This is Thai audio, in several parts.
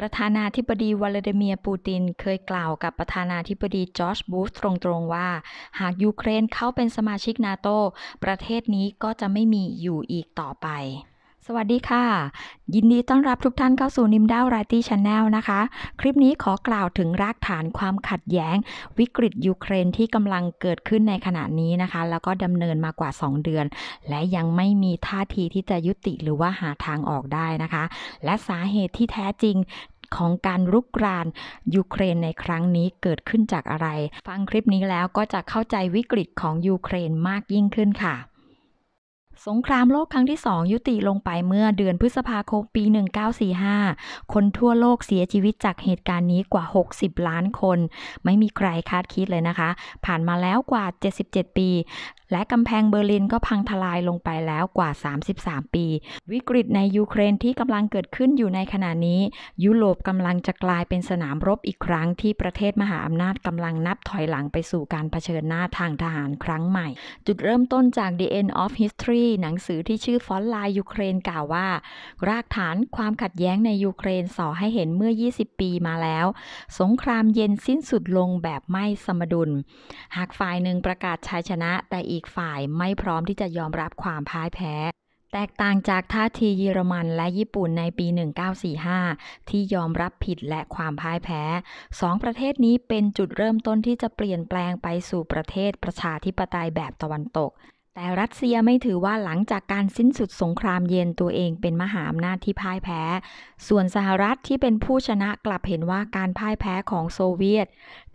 ประธานาธิบดีวลาดิเมียร์ปูตินเคยกล่าวกับประธานาธิบดีจอร์จบูชตรงๆว่า หากยูเครนเข้าเป็นสมาชิกนาโต ประเทศนี้ก็จะไม่มีอยู่อีกต่อไปสวัสดีค่ะ ยินดีต้อนรับทุกท่านเข้าสู่นิมด้าวไรตี้ชาแนลนะคะ คลิปนี้ขอกล่าวถึงรากฐานความขัดแย้ง วิกฤตยูเครนที่กำลังเกิดขึ้นในขณะนี้นะคะ แล้วก็ดำเนินมากว่า 2 เดือน และยังไม่มีท่าทีที่จะยุติหรือว่าหาทางออกได้นะคะ และสาเหตุที่แท้จริงของการรุกรานยูเครนในครั้งนี้เกิดขึ้นจากอะไร ฟังคลิปนี้แล้วก็จะเข้าใจวิกฤตของยูเครนมากยิ่งขึ้นค่ะสงครามโลกครั้งที่สองยุติลงไปเมื่อเดือนพฤษภาคมปี 1945 คนทั่วโลกเสียชีวิตจากเหตุการณ์นี้กว่า 60 ล้านคน ไม่มีใครคาดคิดเลยนะคะ ผ่านมาแล้วกว่า 77 ปีและกำแพงเบอร์ลินก็พังทลายลงไปแล้วกว่า 33 ปี วิกฤตในยูเครนที่กำลังเกิดขึ้นอยู่ในขณะนี้ ยุโรปกำลังจะกลายเป็นสนามรบอีกครั้ง ที่ประเทศมหาอำนาจกำลังนับถอยหลังไปสู่การเผชิญหน้าทางทหารครั้งใหม่ จุดเริ่มต้นจาก The End of History หนังสือที่ชื่อฟอนไลายยูเครนกล่าวว่า รากฐานความขัดแย้งในยูเครนส่อให้เห็นเมื่อ 20 ปีมาแล้ว สงครามเย็นสิ้นสุดลงแบบไม่สมดุล หากฝ่ายหนึ่งประกาศชัยชนะ แต่อีีกฝ่ายไม่พร้อมที่จะยอมรับความพ่ายแพ้ แตกต่างจากท่าทีเยอรมันและญี่ปุ่นในปี 1945 ที่ยอมรับผิดและความพ่ายแพ้สองประเทศนี้เป็นจุดเริ่มต้นที่จะเปลี่ยนแปลงไปสู่ประเทศประชาธิปไตยแบบตะวันตกแต่รัสเซียไม่ถือว่าหลังจากการสิ้นสุดสงครามเย็นตัวเองเป็นมหาอำนาจที่พ่ายแพ้ ส่วนสหรัฐที่เป็นผู้ชนะกลับเห็นว่าการพ่ายแพ้ของโซเวียต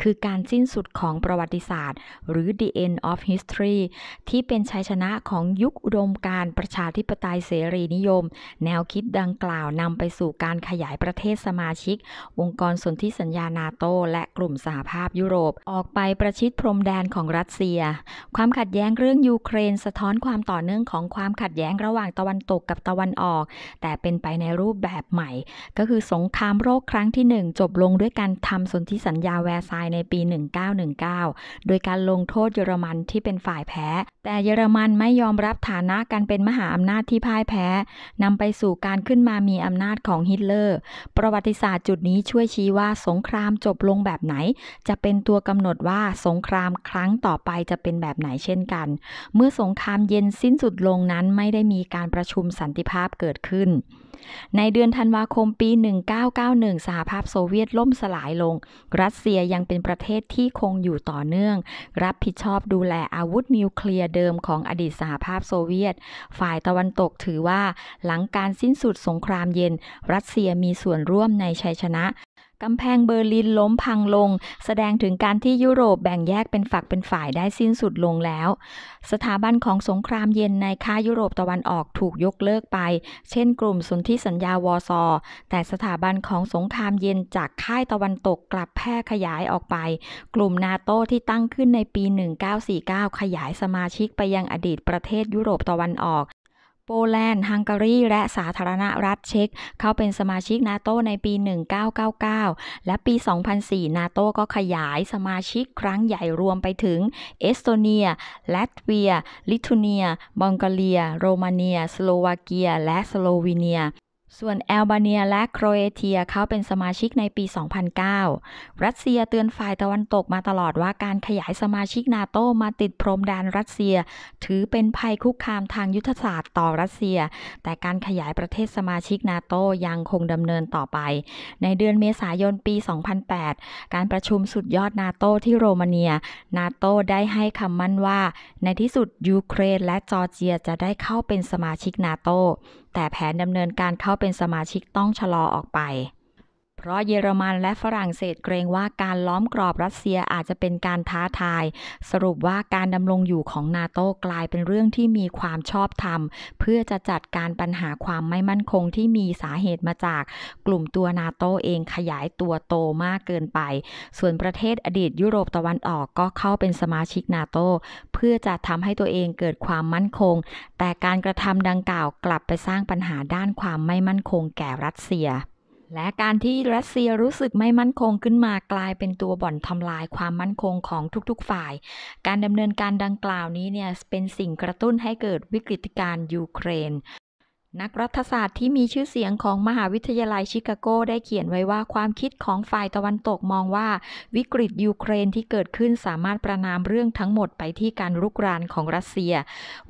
คือการสิ้นสุดของประวัติศาสตร์ หรือ the end of history ที่เป็นชัยชนะของยุคอุดมการประชาธิปไตยเสรีนิยม แนวคิดดังกล่าวนำไปสู่การขยายประเทศสมาชิกวงกรสนธิสัญญานาโตและกลุ่มสหภาพยุโรป ออกไปประชิดพรมแดนของรัสเซีย ความขัดแย้งเรื่องยูเครน็นสะท้อนความต่อเนื่องของความขัดแย้งระหว่างตะวันตกกับตะวันออก แต่เป็นไปในรูปแบบใหม่ ก็คือสงครามโรคครั้งที่ 1 จบลงด้วยการทำสนธิสัญญาแวร์ซายในปี 1919 โดยการลงโทษเยอรมันที่เป็นฝ่ายแพ้แต่เยอรมันไม่ยอมรับฐานะการเป็นมหาอำนาจที่พ่ายแพ้นำไปสู่การขึ้นมามีอำนาจของฮิตเลอร์ ประวัติศาสตร์จุดนี้ช่วยชี้ว่าสงครามจบลงแบบไหน จะเป็นตัวกำหนดว่าสงครามครั้งต่อไปจะเป็นแบบไหนเช่นกัน เมื่อสงครามเย็นสิ้นสุดลงนั้นไม่ได้มีการประชุมสันติภาพเกิดขึ้น ในเดือนธันวาคมปี 1991สหภาพโซเวียตล่มสลายลง รัสเซียยังเป็นประเทศที่คงอยู่ต่อเนื่อง รับผิดชอบดูแลอาวุธนิวเคลียร์เดิมของอดีตสหภาพโซเวียต ฝ่ายตะวันตกถือว่า หลังการสิ้นสุดสงครามเย็น รัสเซียมีส่วนร่วมในชัยชนะกำแพงเบอร์ลินล้มพังลง แสดงถึงการที่ยุโรปแบ่งแยกเป็นฝักเป็นฝ่ายได้สิ้นสุดลงแล้ว สถาบันของสงครามเย็นในค่ายุโรปตะวันออกถูกยกเลิกไป เช่น กลุ่มสนธิสัญญาวอซอ แต่สถาบันของสงครามเย็นจากค่ายตะวันตกกลับแพร่ขยายออกไป กลุ่มนาโตที่ตั้งขึ้นในปี 1949 ขยายสมาชิกไปยังอดีตประเทศยุโรปตะวันออกโปแลนด์ฮังการีและสาธารณรัฐเช็กเข้าเป็นสมาชิกนาโตในปี 1999 และปี 2004 นาโตก็ขยายสมาชิกครั้งใหญ่รวมไปถึงเอสโตเนียลัตเวีย ลิทัวเนียบังกเลีย โรมาเนียสโลวาเกีย และสโลวีเนียส่วนแอลบาเนียและโครเอเชียเขาเป็นสมาชิกในปี 2009 รัสเซียเตือนฝ่ายตะวันตกมาตลอดว่าการขยายสมาชิก นาโตมาติดพรมแดนรัสเซีย ถือเป็นภัยคุกคามทางยุทธศาสตร์ต่อรัสเซีย แต่การขยายประเทศสมาชิกนาโตยังคงดำเนินต่อไป ในเดือนเมษายนปี 2008 การประชุมสุดยอดนาโตที่โรมาเนียนาโตได้ให้คำมั่นว่าในที่สุดยูเครนและจอร์เจียจะได้เข้าเป็นสมาชิกนาโตแต่แผนดำเนินการเข้าเป็นสมาชิกต้องชะลอออกไปเพราะเยอรมันและฝรั่งเศสเกรงว่าการล้อมกรอบรัสเซียอาจจะเป็นการท้าทาย สรุปว่าการดำรงอยู่ของนาโตกลายเป็นเรื่องที่มีความชอบธรรมเพื่อจะจัดการปัญหาความไม่มั่นคงที่มีสาเหตุมาจาก กลุ่มตัวนาโตเองขยายตัวโตมากเกินไป ส่วนประเทศอดีตยุโรปตะวันออกก็เข้าเป็นสมาชิกนาโต เพื่อจะทำให้ตัวเองเกิดความมั่นคง แต่การกระทำดังกล่าวกลับไปสร้างปัญหาด้านความไม่มั่นคงแก่รัสเซียและการที่รัสเซียรู้สึกไม่มั่นคงขึ้นมากลายเป็นตัวบ่อนทำลายความมั่นคงของทุกๆ ฝ่าย การดำเนินการดังกล่าวนี้เนี่ยเป็นสิ่งกระตุ้นให้เกิดวิกฤตการณ์ยูเครนนักรัฐศาสตร์ที่มีชื่อเสียงของมหาวิทยาลัยชิคาโกได้เขียนไว้ว่าความคิดของฝ่ายตะวันตกมองว่าวิกฤตยูเครนที่เกิดขึ้นสามารถประนามเรื่องทั้งหมดไปที่การรุกรานของรัสเซีย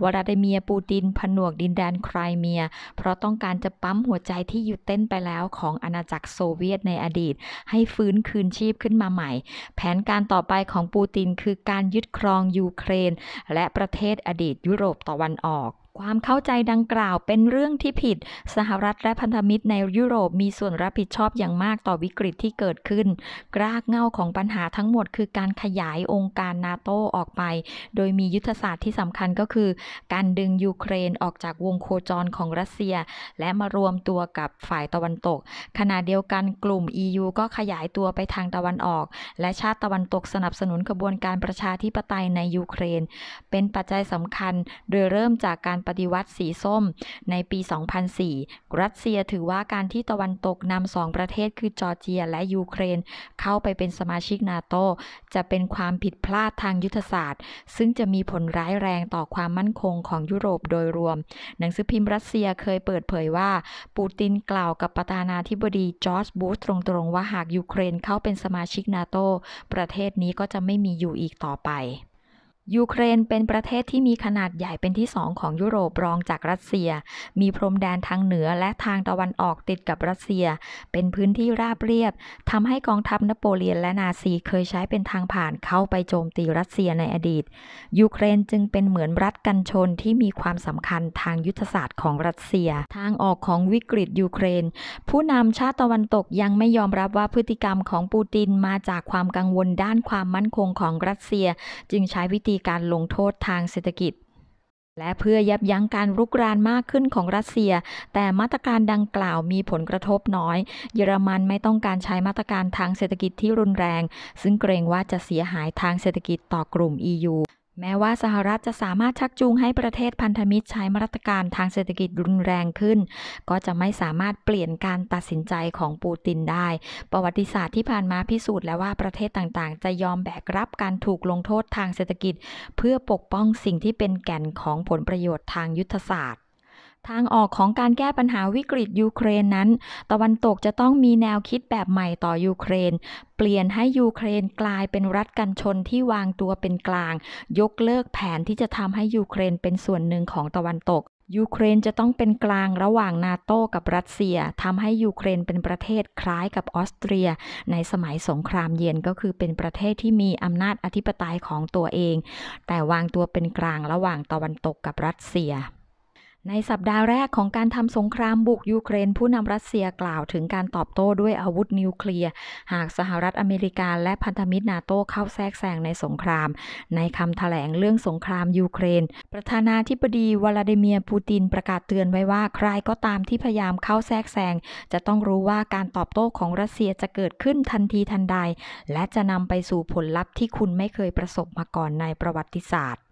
วลาดิเมียร์ปูติน ผนวกดินแดนไครเมีย เพราะต้องการจะปั๊มหัวใจที่หยุดเต้นไปแล้วของอาณาจักรโซเวียตในอดีตให้ฟื้นคืนชีพขึ้นมาใหม่ แผนการต่อไปของปูตินคือการยึดครองยูเครนและประเทศอดีตยุโรปตะวันออกความเข้าใจดังกล่าวเป็นเรื่องที่ผิด สหรัฐและพันธมิตรในยุโรปมีส่วนรับผิดชอบอย่างมากต่อวิกฤตที่เกิดขึ้นกรากเงาของปัญหาทั้งหมดคือการขยายองค์การ นาโตออกไป โดยมียุทธศาสตร์ที่สำคัญก็คือการดึงยูเครนออกจากวงโคจรของรัสเซีย และมารวมตัวกับฝ่ายตะวันตก ขณะเดียวกันกลุ่ม EU ก็ขยายตัวไปทางตะวันออก และชาติตะวันตกสนับสนุนกระบวนการประชาธิปไตยในยูเครน เป็นปัจจัยสำคัญโดยเริ่มจากการปฏิวัติสีส้มในปี 2004 รัสเซียถือว่าการที่ตะวันตกนำสองประเทศคือจอร์เจียและยูเครนเข้าไปเป็นสมาชิกนาโตจะเป็นความผิดพลาดทางยุทธศาสตร์ ซึ่งจะมีผลร้ายแรงต่อความมั่นคงของยุโรปโดยรวม หนังสือพิมพ์รัสเซียเคยเปิดเผยว่า ปูตินกล่าวกับประธานาธิบดีจอร์จบูชตรงๆว่าหากยูเครนเข้าเป็นสมาชิกนาโตประเทศนี้ก็จะไม่มีอยู่อีกต่อไปยูเครนเป็นประเทศที่มีขนาดใหญ่เป็นที่สองของยุโรปรองจากรัสเซีย มีพรมแดนทางเหนือ และทางตะวันออกติดกับรัสเซีย เป็นพื้นที่ราบเรียบทำให้กองทัพนโปเลียนและนาซีเคยใช้เป็นทางผ่านเข้าไปโจมตีรัสเซียในอดีตยูเครนจึงเป็นเหมือนรัฐกันชนที่มีความสำคัญทางยุทธศาสตร์ของรัสเซีย ทางออกของวิกฤตยูเครนผู้นำชาติตะวันตกยังไม่ยอมรับว่าพฤติกรรมของปูตินมาจากความกังวลด้านความมั่นคงของรัสเซีย จึงใช้วิธีีการลงโทษทางเศรษฐกิจ และเพื่อยับยั้งการรุกรานมากขึ้นของรัสเซีย แต่มาตรการดังกล่าวมีผลกระทบน้อย เยอรมันไม่ต้องการใช้มาตรการทางเศรษฐกิจที่รุนแรง ซึ่งเกรงว่าจะเสียหายทางเศรษฐกิจต่อกลุ่ม EU แม้ว่าสหรัฐจะสามารถชักจูงให้ประเทศพันธมิตรใช้มาตรการทางเศรษฐกิจรุนแรงขึ้น ก็จะไม่สามารถเปลี่ยนการตัดสินใจของปูตินได้ ประวัติศาสตร์ที่ผ่านมาพิสูจน์แล้วว่าประเทศต่างๆ จะยอมแบกรับการถูกลงโทษทางเศรษฐกิจ เพื่อปกป้องสิ่งที่เป็นแก่นของผลประโยชน์ทางยุทธศาสตร์ทางออกของการแก้ปัญหาวิกฤตยูเครนนั้น ตะวันตกจะต้องมีแนวคิดแบบใหม่ต่อยูเครน เปลี่ยนให้ยูเครนกลายเป็นรัฐกันชนที่วางตัวเป็นกลาง ยกเลิกแผนที่จะทำให้ยูเครน เป็นส่วนหนึ่งของตะวันตกยูเครนจะต้องเป็นกลางระหว่างนาโตกับรัสเซียทำให้ยูเครนเป็นประเทศคล้ายกับออสเตรีย ในสมัยสงครามเย็นก็คือเป็นประเทศที่มีอำนาจอธิปไตยของตัวเอง แต่วางตัวเป็นกลางระหว่างตะวันตกกับรัสเซียในสัปดาห์แรกของการทำสงครามบุกยูเครน ผู้นำรัสเซียกล่าวถึงการตอบโต้ด้วยอาวุธนิวเคลียร์ หากสหรัฐอเมริกาและพันธมิตรนาโต้เข้าแทรกแซงในสงคราม ในคำถแถลงเรื่องสงครามยูเครน ประธานาธิบดีวลาดิเมียร์ปูตินประกาศเตือนไว้ว่าใครก็ตามที่พยายามเข้าแทรกแซง จะต้องรู้ว่าการตอบโต้ของรัสเซียจะเกิดขึ้นทันทีทันใด และจะนำไปสู่ผลลัพธ์ที่คุณไม่เคยประสบมาก่อนในประวัติศาสตร์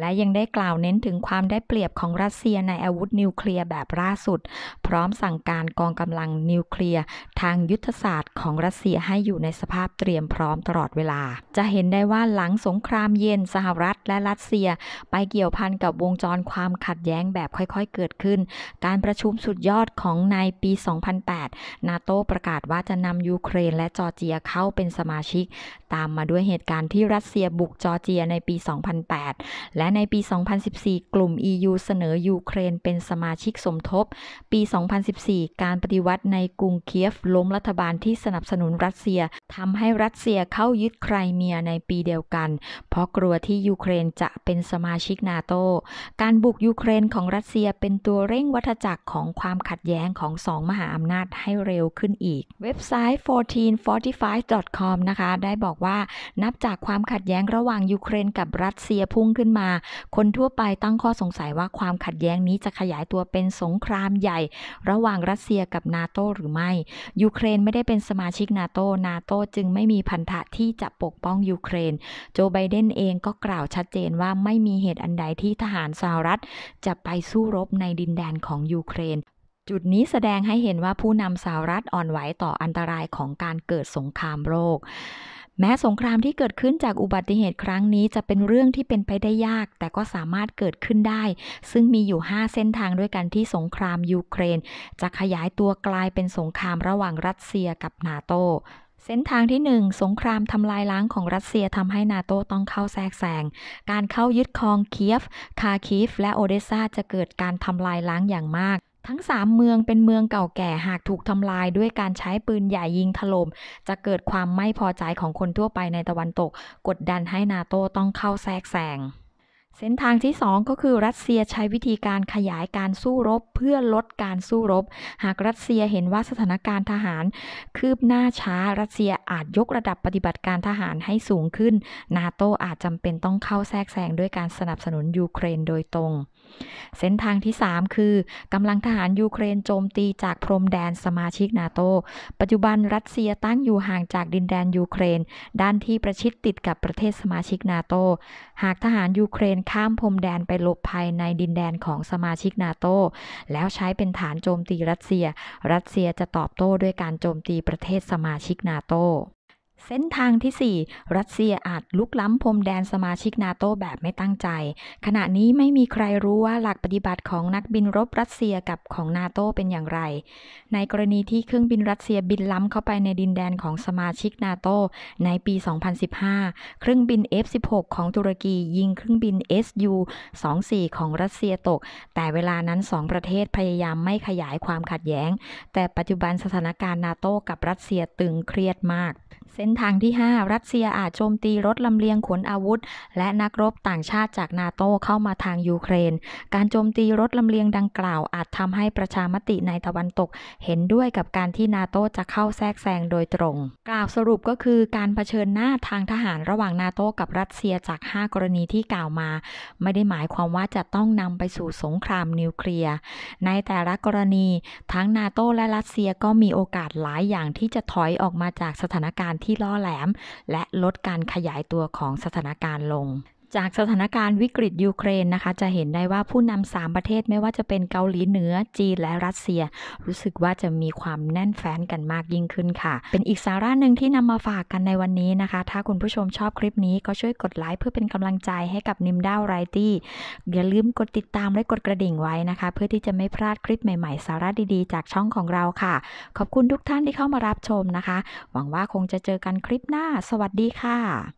และยังได้กล่าวเน้นถึงความได้เปรียบของรัสเซียในอาวุธนิวเคลียร์แบบล่าสุด พร้อมสั่งการกองกำลังนิวเคลียร์ทางยุทธศาสตร์ของรัสเซียให้อยู่ในสภาพเตรียมพร้อมตลอดเวลา จะเห็นได้ว่าหลังสงครามเย็นสหรัฐ และรัสเซีย ไปเกี่ยวพันกับวงจรความขัดแย้งแบบค่อยๆเกิดขึ้น การประชุมสุดยอดของในปี 2008 นาโตประกาศว่าจะนำยูเครนและจอร์เจียเข้าเป็นสมาชิกตามมาด้วยเหตุการณ์ที่รัสเซียบุกจอร์เจียในปี 2008 และในปี 2014 กลุ่ม EU เสนอ ยูเครนเป็นสมาชิกสมทบ ปี 2014 การปฏิวัติในกรุงเคียฟล้มรัฐบาลที่สนับสนุนรัสเซียทำให้รัสเซียเข้ายึดไครเมียในปีเดียวกัน เพราะกลัวที่ยูเครนจะเป็นสมาชิกนาโตการบุกยูเครนของรัสเซียเป็นตัวเร่งวัฏจักรของความขัดแย้งของสองมหาอำนาจให้เร็วขึ้นอีก เว็บไซต์ 1445.com นะคะได้บอกกว่านับจากความขัดแย้งระหว่างยูเครนกับรัสเซียพุ่งขึ้นมา คนทั่วไปตั้งข้อสงสัยว่าความขัดแย้งนี้จะขยายตัวเป็นสงครามใหญ่ ระหว่างรัสเซียกับนาโตหรือไม่ยูเครนไม่ได้เป็นสมาชิกนาโตนาโตจึงไม่มีพันธะที่จะปกป้องยูเครน โจไบเดนเองก็กล่าวชัดเจนว่าไม่มีเหตุอันใดที่ทหารสหรัฐจะไปสู้รบในดินแดนของยูเครน จุดนี้แสดงให้เห็นว่าผู้นำสหรัฐอ่อนไหวต่ออันตรายของการเกิดสงครามโลกแม้สงครามที่เกิดขึ้นจากอุบัติเหตุครั้งนี้จะเป็นเรื่องที่เป็นไปได้ยาก แต่ก็สามารถเกิดขึ้นได้ ซึ่งมีอยู่ 5 เส้นทางด้วยกันที่สงคราม ยูเครนจะขยายตัวกลายเป็นสงครามระหว่างรัสเซียกับนาโตเส้นทางที่ 1 สงครามทำลายล้างของรัสเซียทำให้นาโตต้องเข้าแทรกแซงการเข้ายึดครองเคียฟคาคีฟและโอเดซาจะเกิดการทำลายล้างอย่างมากทั้ง 3 เมืองเป็นเมืองเก่าแก่หากถูกทำลายด้วยการใช้ปืนใหญ่ยิงถลม่มจะเกิดความไม่พอใจของคนทั่วไปในตะวันตก กดดันให้นาโตต้องเข้าแทรกแซงเส้นทางที่ 2 ก็คือรัสเซียใช้วิธีการขยายการสู้รบเพื่อลดการสู้รบ หากรัสเซียเห็นว่าสถานการณ์ทหาร คืบหน้าช้ารัสเซียอาจยกระดับปฏิบัติการทหารให้สูงขึ้นนาโตอาจจำเป็นต้องเข้าแทรกแซงด้วยการสนับสนุนยูเครนโดยตรงเส้นทางที่ 3 คือกำลังทหารยูเครนโจมตีจากพรมแดนสมาชิกนาโตปัจจุบันรัสเซียตั้งอยู่ห่างจากดินแดนยูเครน ด้านที่ประชิดติดกับประเทศสมาชิกนาโตหากทหารยูเครนข้ามพรมแดนไปหลบภัยในดินแดนของสมาชิกนาโต แล้วใช้เป็นฐานโจมตีรัสเซีย รัสเซียจะตอบโต้ด้วยการโจมตีประเทศสมาชิกนาโตเส้นทางที่ 4 รัสเซียอาจลุกล้ำพรมแดนสมาชิกนาโตแบบไม่ตั้งใจ ขณะนี้ไม่มีใครรู้ว่าหลักปฏิบัติของนักบินรบรัสเซียกับของนาโตเป็นอย่างไร ในกรณีที่เครื่องบินรัสเซียบินล้ำเข้าไปในดินแดนของสมาชิกนาโต ในปี 2015 เครื่องบิน F16 ของตุรกียิงเครื่องบิน Su-24 ของรัสเซียตก แต่เวลานั้น 2 ประเทศพยายามไม่ขยายความขัดแย้ง แต่ปัจจุบันสถานการณ์นาโตกับรัสเซียตึงเครียดมากเส้นทางที่ 5 รัสเซียอาจโจมตีรถลำเลียงขนอาวุธ และนักรบต่างชาติจากนาโตเข้ามาทางยูเครน การโจมตีรถลำเลียงดังกล่าว อาจทำให้ประชามติในตะวันตกเห็นด้วยกับการที่นาโตจะเข้าแทรกแซงโดยตรง กล่าวสรุปก็คือการเผชิญหน้าทางทหารระหว่าง นาโตกับรัสเซียจาก 5 กรณีที่กล่าวมา ไม่ได้หมายความว่าจะต้องนำไปสู่สงครามนิวเคลียร์ ในแต่ละกรณี ทั้งนาโตและรัสเซียก็มีโอกาสหลายอย่างที่จะถอยออกมาจากสถานการณ์ที่ที่ล่อแหลมและลดการขยายตัวของสถานการณ์ลงจากสถานการณ์วิกฤตยูเครนนะคะ จะเห็นได้ว่าผู้นำสามประเทศไม่ว่าจะเป็นเกาหลีเหนือ จีนและรัสเซีย รู้สึกว่าจะมีความแน่นแฟ้นกันมากยิ่งขึ้นค่ะ เป็นอีกสาระหนึ่งที่นำมาฝากกันในวันนี้นะคะ ถ้าคุณผู้ชมชอบคลิปนี้ก็ช่วยกดไลค์เพื่อเป็นกำลังใจให้กับนิมด้าวไรตี้อย่าลืมกดติดตามและกดกระดิ่งไว้นะคะ เพื่อที่จะไม่พลาดคลิปใหม่ๆ สาระดีๆ จากช่องของเราค่ะ ขอบคุณทุกท่านที่เข้ามารับชมนะคะ หวังว่าคงจะเจอกันคลิปหน้าสวัสดีค่ะ